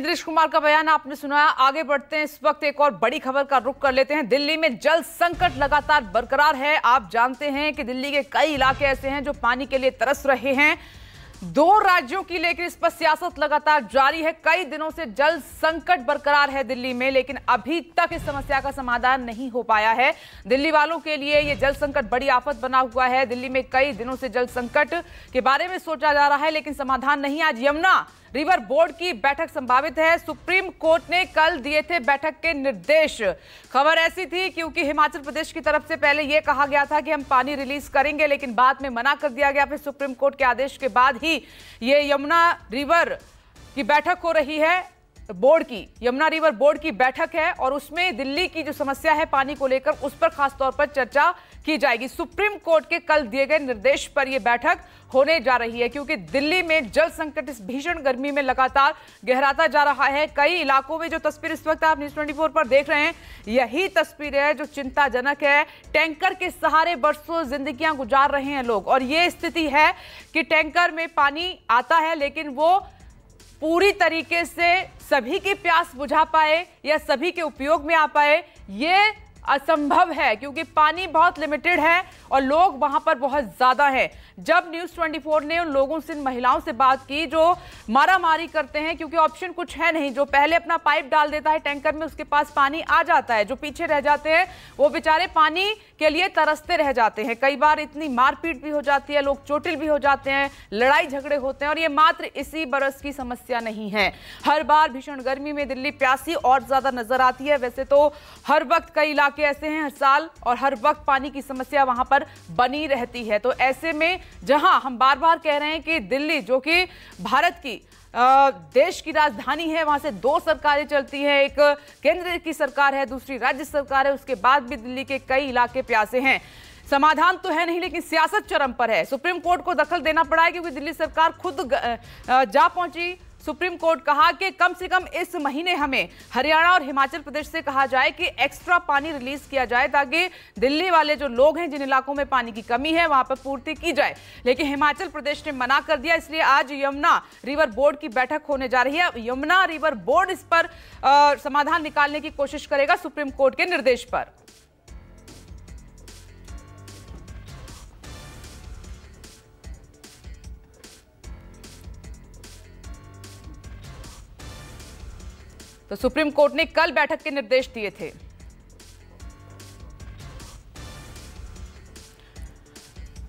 इंद्रेश कुमार का बयान आपने सुनाया आगे बढ़ते हैं इस वक्त एक और बड़ी खबर का रुख कर लेते हैं दिल्ली में जल संकट लगातार बरकरार है आप जानते हैं कि दिल्ली के कई इलाके ऐसे हैं जो पानी के लिए तरस रहे हैं दो राज्यों की लेकर इस पर सियासत लगातार जारी है कई दिनों से जल संकट बरकरार है दिल्ली में लेकिन अभी तक इस समस्या का समाधान नहीं हो पाया है दिल्ली वालों के लिए यह जल संकट बड़ी आफत बना हुआ है दिल्ली में कई दिनों से जल संकट के बारे में सोचा जा रहा है लेकिन समाधान नहीं आज यमुना रिवर बोर्ड की बैठक संभावित है सुप्रीम कोर्ट ने कल दिए थे बैठक के निर्देश खबर ऐसी थी क्योंकि हिमाचल प्रदेश की तरफ से पहले यह कहा गया था कि हम पानी रिलीज करेंगे लेकिन बाद में मना कर दिया गया फिर सुप्रीम कोर्ट के आदेश के बाद ही ही ये यमुना रिवर की बैठक हो रही है बोर्ड की यमुना रिवर बोर्ड की बैठक है और उसमें दिल्ली की जो समस्या है पानी को लेकर उस पर खासतौर पर चर्चा की जाएगी सुप्रीम कोर्ट के कल दिए गए निर्देश पर यह बैठक होने जा रही है क्योंकि दिल्ली में जल संकट इस भीषण गर्मी में लगातार गहराता जा रहा है कई इलाकों में जो तस्वीर इस वक्त आप न्यूज ट्वेंटी पर देख रहे हैं यही तस्वीर है जो चिंताजनक है टैंकर के सहारे बरसों जिंदगियां गुजार रहे हैं लोग और ये स्थिति है कि टैंकर में पानी आता है लेकिन वो पूरी तरीके से सभी की प्यास बुझा पाए या सभी के उपयोग में आ पाए ये असंभव है क्योंकि पानी बहुत लिमिटेड है और लोग वहां पर बहुत ज़्यादा हैं जब न्यूज़ 24 ने उन लोगों से महिलाओं से बात की जो मारा मारी करते हैं क्योंकि ऑप्शन कुछ है नहीं जो पहले अपना पाइप डाल देता है टैंकर में उसके पास पानी आ जाता है जो पीछे रह जाते हैं वो बेचारे पानी के लिए तरसते रह जाते हैं कई बार इतनी मारपीट भी हो जाती है लोग चोटिल भी हो जाते हैं लड़ाई झगड़े होते हैं और ये मात्र इसी बरस की समस्या नहीं है हर बार भीषण गर्मी में दिल्ली प्यासी और ज़्यादा नजर आती है वैसे तो हर वक्त कई इलाके इलाके ऐसे हैं हर साल और हर वक्त पानी की समस्या वहां पर बनी रहती है तो ऐसे में जहां हम बार बार कह रहे हैं कि दिल्ली जो कि भारत की आ, देश की राजधानी है वहां से दो सरकारें चलती हैं एक केंद्र की सरकार है दूसरी राज्य सरकार है उसके बाद भी दिल्ली के कई इलाके प्यासे हैं समाधान तो है नहीं लेकिन सियासत चरम पर है सुप्रीम कोर्ट को दखल देना पड़ा है क्योंकि दिल्ली सरकार खुद जा पहुंची सुप्रीम कोर्ट कहा कि कम से कम इस महीने हमें हरियाणा और हिमाचल प्रदेश से कहा जाए कि एक्स्ट्रा पानी रिलीज किया जाए ताकि दिल्ली वाले जो लोग हैं जिन इलाकों में पानी की कमी है वहां पर पूर्ति की जाए लेकिन हिमाचल प्रदेश ने मना कर दिया इसलिए आज यमुना रिवर बोर्ड की बैठक होने जा रही है यमुना रिवर बोर्ड इस पर आ, समाधान निकालने की कोशिश करेगा सुप्रीम कोर्ट के निर्देश पर तो सुप्रीम कोर्ट ने कल बैठक के निर्देश दिए थे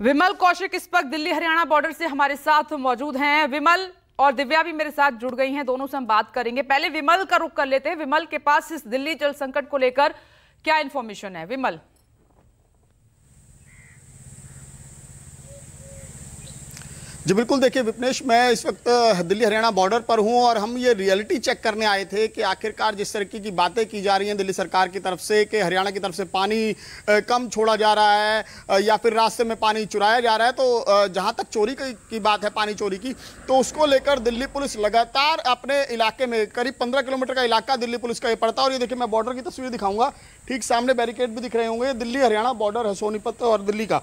विमल कौशिक इस वक्त दिल्ली हरियाणा बॉर्डर से हमारे साथ मौजूद हैं विमल और दिव्या भी मेरे साथ जुड़ गई हैं दोनों से हम बात करेंगे पहले विमल का रुख कर लेते हैं विमल के पास इस दिल्ली जल संकट को लेकर क्या इन्फॉर्मेशन है विमल जी बिल्कुल देखिए विपनेश मैं इस वक्त दिल्ली हरियाणा बॉर्डर पर हूं और हम ये रियलिटी चेक करने आए थे कि आखिरकार जिस तरीके की बातें की जा रही हैं दिल्ली सरकार की तरफ से कि हरियाणा की तरफ से पानी कम छोड़ा जा रहा है या फिर रास्ते में पानी चुराया जा रहा है तो जहां तक चोरी की बात है पानी चोरी की तो उसको लेकर दिल्ली पुलिस लगातार अपने इलाके में करीब पंद्रह किलोमीटर का इलाका दिल्ली पुलिस का ये पड़ता है और ये देखिए मैं बॉर्डर की तस्वीर दिखाऊंगा ठीक सामने बैरिकेड भी दिख रहे होंगे दिल्ली हरियाणा बॉर्डर है सोनीपत और दिल्ली का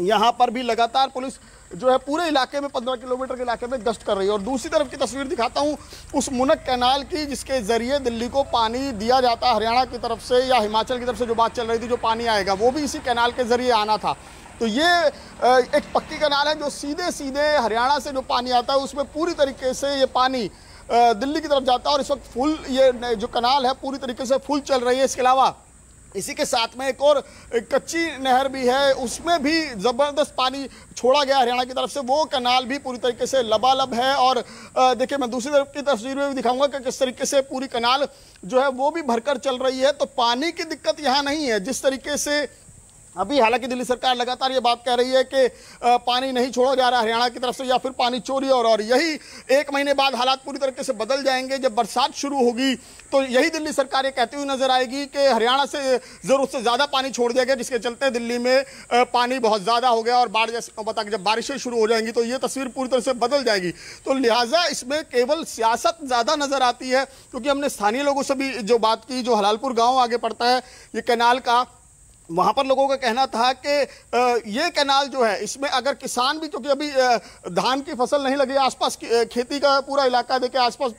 यहाँ पर भी लगातार पुलिस जो है पूरे इलाके में पंद्रह किलोमीटर के इलाके में गश्त कर रही है और दूसरी तरफ की तस्वीर दिखाता हूँ उस मुनक कैनाल की जिसके ज़रिए दिल्ली को पानी दिया जाता है हरियाणा की तरफ से या हिमाचल की तरफ से जो बात चल रही थी जो पानी आएगा वो भी इसी कैनाल के ज़रिए आना था तो ये एक पक्की कैनाल है जो सीधे सीधे हरियाणा से जो पानी आता है उसमें पूरी तरीके से ये पानी दिल्ली की तरफ जाता है और इस वक्त फुल ये जो कनाल है पूरी तरीके से फुल चल रही है इसके अलावा इसी के साथ में एक और कच्ची नहर भी है उसमें भी ज़बरदस्त पानी छोड़ा गया हरियाणा की तरफ से वो कनाल भी पूरी तरीके से लबालब है और देखिए मैं दूसरी तरफ की तस्वीर में भी दिखाऊंगा कि किस तरीके से पूरी कनाल जो है वो भी भरकर चल रही है तो पानी की दिक्कत यहाँ नहीं है जिस तरीके से अभी हालांकि दिल्ली सरकार लगातार ये बात कह रही है कि पानी नहीं छोड़ा जा रहा हरियाणा की तरफ से या फिर पानी चोरी और और यही एक महीने बाद हालात पूरी तरीके से बदल जाएंगे जब बरसात शुरू होगी तो यही दिल्ली सरकार ये कहती हुई नजर आएगी कि हरियाणा से ज़रूरत से ज़्यादा पानी छोड़ दिया गया जिसके चलते दिल्ली में पानी बहुत ज़्यादा हो गया और बाढ़ जैसे बता जब बारिशें शुरू हो जाएंगी तो ये तस्वीर पूरी तरह से बदल जाएगी तो लिहाजा इसमें केवल सियासत ज़्यादा नज़र आती है क्योंकि हमने स्थानीय लोगों से भी जो बात की जो हलालपुर गाँव आगे पड़ता है ये कैनाल का वहाँ पर लोगों का कहना था कि ये कैनाल जो है इसमें अगर किसान भी क्योंकि अभी धान की फसल नहीं लगी आसपास खेती का पूरा इलाका देखे आसपास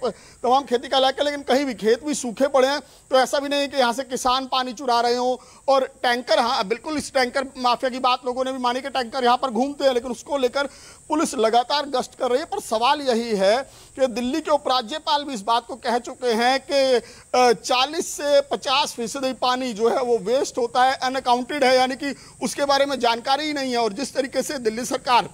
तमाम खेती का इलाका लेकिन कहीं भी खेत भी सूखे पड़े हैं तो ऐसा भी नहीं कि यहाँ से किसान पानी चुरा रहे हों और टैंकर हाँ बिल्कुल इस टैंकर माफिया की बात लोगों ने भी मानी कि टैंकर यहाँ पर घूमते हैं लेकिन उसको लेकर पुलिस लगातार गश्त कर रही है पर सवाल यही है कि दिल्ली के उपराज्यपाल भी इस बात को कह चुके हैं कि चालीस से पचास फीसदी पानी जो है वो वेस्ट होता है अनअकाउंटेड है यानी कि उसके बारे में जानकारी ही नहीं है और जिस तरीके से दिल्ली सरकार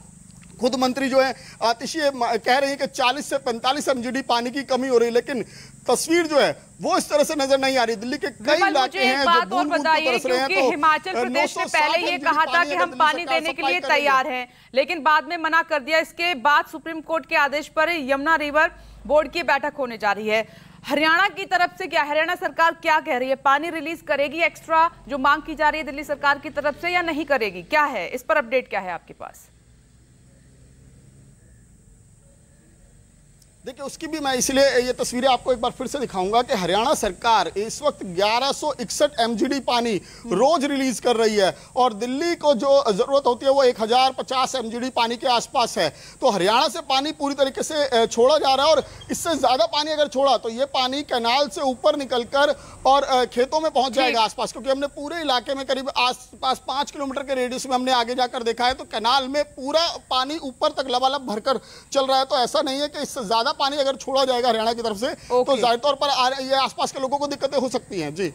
खुद मंत्री जो है आतिशी कह रहे हैं कि 40 से 45 एम पानी की कमी हो रही है लेकिन तस्वीर जो है वो इस तरह से नजर नहीं आ रही दिल्ली के कई इलाके हैं जो बूंद रहे हैं तो हिमाचल प्रदेश ने पहले ये कहा था कि हम पानी देने के लिए तैयार हैं लेकिन बाद में मना कर दिया इसके बाद सुप्रीम कोर्ट के आदेश पर यमुना रिवर बोर्ड की बैठक होने जा रही है हरियाणा की तरफ से क्या हरियाणा सरकार क्या कह रही है पानी रिलीज करेगी एक्स्ट्रा जो मांग की जा रही है दिल्ली सरकार की तरफ से या नहीं करेगी क्या है इस पर अपडेट क्या है आपके पास देखिए उसकी भी मैं इसलिए ये तस्वीरें आपको एक बार फिर से दिखाऊंगा कि हरियाणा सरकार इस वक्त ग्यारह इकसठ एमजीडी पानी रोज रिलीज कर रही है और दिल्ली को जो ज़रूरत होती है वो एक हज़ार पचास एम पानी के आसपास है तो हरियाणा से पानी पूरी तरीके से छोड़ा जा रहा है और इससे ज़्यादा पानी अगर छोड़ा तो ये पानी कैनाल से ऊपर निकल और खेतों में पहुंच जाएगा आसपास क्योंकि हमने पूरे इलाके में करीब आस पास किलोमीटर के रेडियस में हमने आगे जाकर देखा है तो कैनाल में पूरा पानी ऊपर तक लबालब भरकर चल रहा है तो ऐसा नहीं है कि इससे ज़्यादा ज्यादा पानी अगर छोड़ा जाएगा हरियाणा की तरफ से तो जाहिर तौर पर ये आसपास के लोगों को दिक्कतें हो सकती हैं जी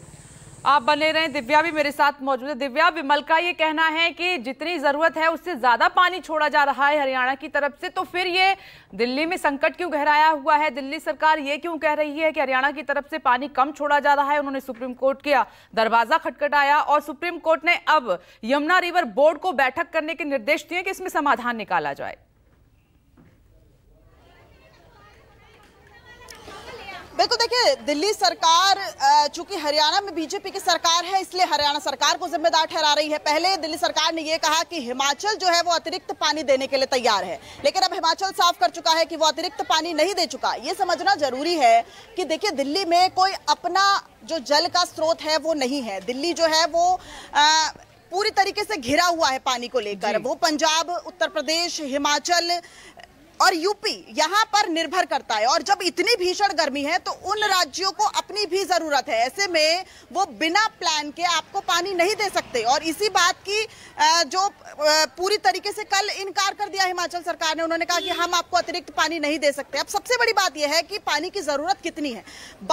आप बने रहे दिव्या भी मेरे साथ मौजूद है दिव्या विमल का ये कहना है कि जितनी जरूरत है उससे ज्यादा पानी छोड़ा जा रहा है हरियाणा की तरफ से तो फिर ये दिल्ली में संकट क्यों गहराया हुआ है दिल्ली सरकार ये क्यों कह रही है कि हरियाणा की तरफ से पानी कम छोड़ा जा रहा है उन्होंने सुप्रीम कोर्ट किया दरवाजा खटखटाया और सुप्रीम कोर्ट ने अब यमुना रिवर बोर्ड को बैठक करने के निर्देश दिए कि इसमें समाधान निकाला जाए बिल्कुल देखिए दिल्ली सरकार चूंकि हरियाणा में बीजेपी की सरकार है इसलिए हरियाणा सरकार को जिम्मेदार ठहरा रही है पहले दिल्ली सरकार ने यह कहा कि हिमाचल जो है वो अतिरिक्त पानी देने के लिए तैयार है लेकिन अब हिमाचल साफ कर चुका है कि वो अतिरिक्त पानी नहीं दे चुका ये समझना जरूरी है कि देखिए दिल्ली में कोई अपना जो जल का स्रोत है वो नहीं है दिल्ली जो है वो आ, पूरी तरीके से घिरा हुआ है पानी को लेकर वो पंजाब उत्तर प्रदेश हिमाचल और यूपी यहाँ पर निर्भर करता है और जब इतनी भीषण गर्मी है तो उन राज्यों को अपनी भी जरूरत है ऐसे में वो बिना प्लान के आपको पानी नहीं दे सकते और इसी बात की जो पूरी तरीके से कल इनकार कर दिया हिमाचल सरकार ने उन्होंने कहा कि हम आपको अतिरिक्त पानी नहीं दे सकते अब सबसे बड़ी बात यह है कि पानी की जरूरत कितनी है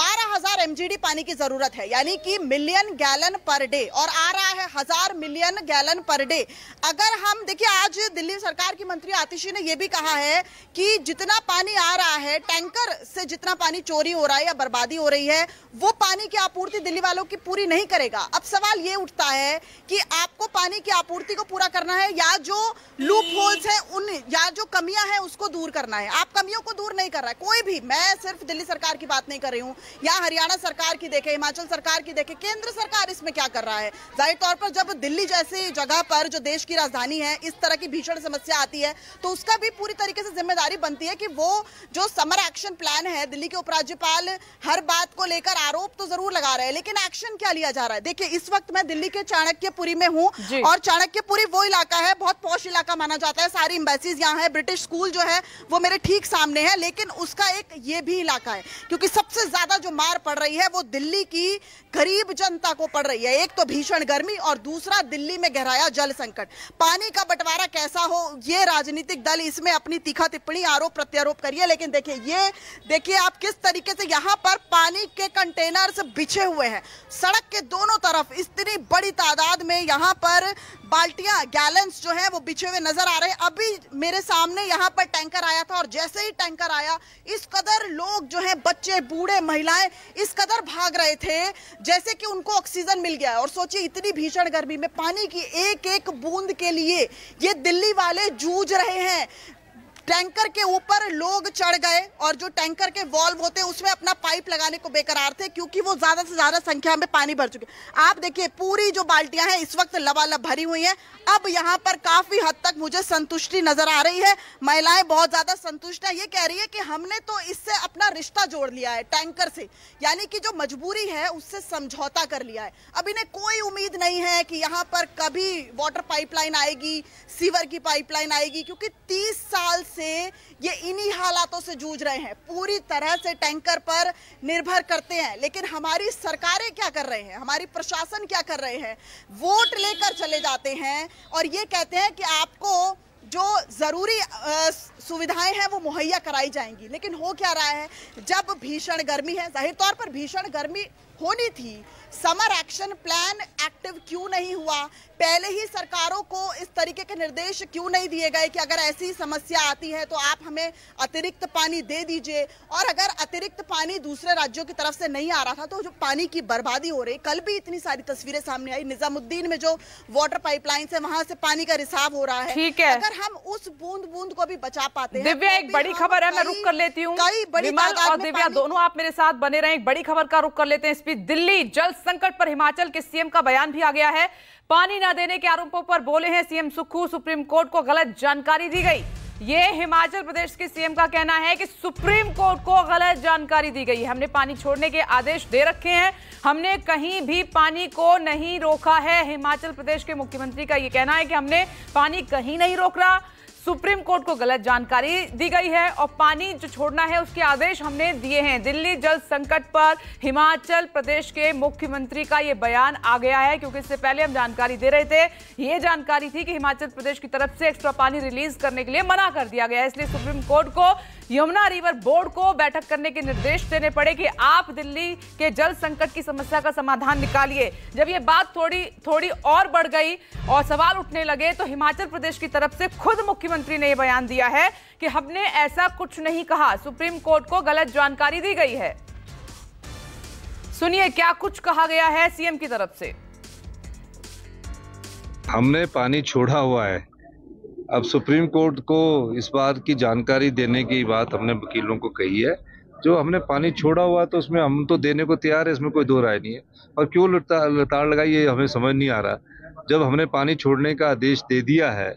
बारह हजार पानी की जरूरत है यानी कि मिलियन गैलन पर डे और आ रहा है हजार मिलियन गैलन पर डे अगर हम देखिए आज दिल्ली सरकार की मंत्री आतिशी ने यह भी कहा है कि जितना पानी आ रहा है टैंकर से जितना पानी चोरी हो रहा है या बर्बादी हो रही है वो पानी की आपूर्ति दिल्ली वालों की पूरी नहीं करेगा अब सवाल ये उठता है कि आपको पानी की आपूर्ति को पूरा करना है या जो लूप होल्स है उन या जो कमियां हैं उसको दूर करना है आप कमियों को दूर नहीं कर रहा है कोई भी मैं सिर्फ दिल्ली सरकार की बात नहीं कर रही हूँ या हरियाणा सरकार की देखे हिमाचल सरकार की देखे केंद्र सरकार इसमें क्या कर रहा है जाहिर तौर पर जब दिल्ली जैसी जगह पर जो देश की राजधानी है इस तरह की भीषण समस्या आती है तो उसका भी पूरी तरीके से जिम्मेदारी बनती है कि वो जो समर एक्शन प्लान है दिल्ली के उपराज्यपाल हर बात को लेकर आरोप तो जरूर लगा रहे हैं लेकिन एक्शन क्या लिया जा रहा है देखिए इस वक्त मैं दिल्ली के चाणक्यपुरी में हूँ और चाणक्यपुरी वो इलाका है बहुत पौष इलाका माना जाता है सारी एम्बेसीज यहाँ है ब्रिटिश स्कूल जो है वो मेरे ठीक सामने है लेकिन उसका एक ये भी इलाका है क्योंकि सबसे ज्यादा जो मार पड़ रही है वो दिल्ली की गरीब जनता को पड़ रही है एक तो भीषण गर्मी और दूसरा दिल्ली में गहराया जल संकट पानी का बंटवारा कैसा हो ये राजनीतिक दल इसमें अपनी तीखा टिप्पणी आरोप प्रत्यारोप करिए लेकिन देखिए ये देखिए आप किस तरीके से यहाँ पर पानी के कंटेनर बिछे हुए हैं सड़क के दोनों तरफ इतनी बड़ी तादाद में यहाँ पर बाल्टियां गैलन्स जो है वो बिछे हुए नजर आ रहे हैं अभी मेरे सामने यहाँ पर टैंकर आया था और जैसे ही टैंकर आया इस कदर लोग जो है बच्चे बूढ़े महिलाएं इस कदर भाग रहे थे जैसे कि उनको ऑक्सीजन मिल गया और सोचिए इतनी भीषण गर्मी में पानी की एक एक बूंद के लिए ये दिल्ली वाले जूझ रहे हैं टैंकर के ऊपर लोग चढ़ गए और जो टैंकर के वॉल्व होते हैं उसमें अपना पाइप लगाने को बेकरार थे क्योंकि वो ज़्यादा से ज़्यादा संख्या में पानी भर चुके आप देखिए पूरी जो बाल्टियां हैं इस वक्त लबालब भरी हुई हैं अब यहाँ पर काफ़ी हद तक मुझे संतुष्टि नज़र आ रही है महिलाएं बहुत ज़्यादा संतुष्ट हैं ये कह रही है कि हमने तो इससे अपना रिश्ता जोड़ लिया है टैंकर से यानी कि जो मजबूरी है उससे समझौता कर लिया है अब इन्हें कोई उम्मीद नहीं है कि यहाँ पर कभी वाटर पाइपलाइन आएगी सीवर की पाइपलाइन आएगी क्योंकि तीस साल से ये इन्हीं हालातों से जूझ रहे हैं पूरी तरह से टैंकर पर निर्भर करते हैं लेकिन हमारी सरकारें क्या कर रहे हैं हमारी प्रशासन क्या कर रहे हैं वोट लेकर चले जाते हैं और ये कहते हैं कि आपको जो ज़रूरी सुविधाएं हैं वो मुहैया कराई जाएंगी लेकिन हो क्या रहा है जब भीषण गर्मी है जाहिर तौर पर भीषण गर्मी होनी थी समर एक्शन प्लान एक्टिव क्यों नहीं हुआ पहले ही सरकारों को इस तरीके के निर्देश क्यों नहीं दिए गए कि अगर ऐसी समस्या आती है तो आप हमें अतिरिक्त पानी दे दीजिए और अगर अतिरिक्त पानी दूसरे राज्यों की तरफ से नहीं आ रहा था तो जो पानी की बर्बादी हो रही कल भी इतनी सारी तस्वीरें सामने आई निजामुद्दीन में जो वाटर पाइपलाइन है वहां से पानी का रिसाव हो रहा है ठीक है अगर हम उस बूंद बूंद को भी बचा पाते दिव्या तो एक बड़ी खबर है मैं रुक कर लेती हूँ दिव्या दोनों आप मेरे साथ बने रहे एक बड़ी खबर का रुख कर लेते हैं बीच दिल्ली जल संकट पर हिमाचल के सीएम का बयान भी आ गया है पानी ना देने के आरोपों पर बोले हैं सीएम सुक्खू सुप्रीम कोर्ट को गलत जानकारी दी गई ये हिमाचल प्रदेश के सीएम का कहना है कि सुप्रीम कोर्ट को गलत जानकारी दी गई हमने पानी छोड़ने के आदेश दे रखे हैं हमने कहीं भी पानी को नहीं रोका है हिमाचल प्रदेश के मुख्यमंत्री का यह कहना है कि हमने पानी कहीं नहीं रोक रहा सुप्रीम कोर्ट को गलत जानकारी दी गई है और पानी जो छोड़ना है उसके आदेश हमने दिए हैं दिल्ली जल संकट पर हिमाचल प्रदेश के मुख्यमंत्री का ये बयान आ गया है क्योंकि इससे पहले हम जानकारी दे रहे थे ये जानकारी थी कि हिमाचल प्रदेश की तरफ से एक्स्ट्रा पानी रिलीज करने के लिए मना कर दिया गया है इसलिए सुप्रीम कोर्ट को यमुना रिवर बोर्ड को बैठक करने के निर्देश देने पड़े कि आप दिल्ली के जल संकट की समस्या का समाधान निकालिए जब ये बात थोड़ी थोड़ी और बढ़ गई और सवाल उठने लगे तो हिमाचल प्रदेश की तरफ से खुद मुख्यमंत्री ने यह बयान दिया है कि हमने ऐसा कुछ नहीं कहा सुप्रीम कोर्ट को गलत जानकारी दी गई है सुनिए क्या कुछ कहा गया है सीएम की तरफ से हमने पानी छोड़ा हुआ है अब सुप्रीम कोर्ट को इस बात की जानकारी देने की बात हमने वकीलों को कही है जो हमने पानी छोड़ा हुआ तो उसमें हम तो देने को तैयार है इसमें कोई दो राय नहीं है और क्यों लताड़ लगाई ये हमें समझ नहीं आ रहा जब हमने पानी छोड़ने का आदेश दे दिया है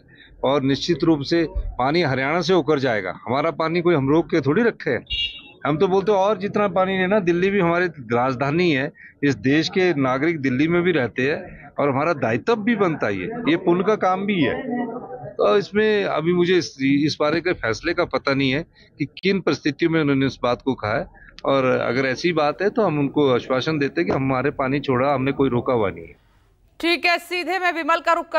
और निश्चित रूप से पानी हरियाणा से होकर जाएगा हमारा पानी कोई हम रोक के थोड़ी रखे हैं हम तो बोलते हैं और जितना पानी लेना दिल्ली भी हमारी राजधानी है इस देश के नागरिक दिल्ली में भी रहते हैं और हमारा दायित्व भी बनता ही है ये पुल का काम भी है तो इसमें अभी मुझे इस, इस बारे के फैसले का पता नहीं है कि किन परिस्थितियों में उन्होंने इस बात को कहा है और अगर ऐसी बात है तो हम उनको आश्वासन देते कि हमारे पानी छोड़ा हमने कोई रोका हुआ नहीं है ठीक है सीधे मैं विमल का रुक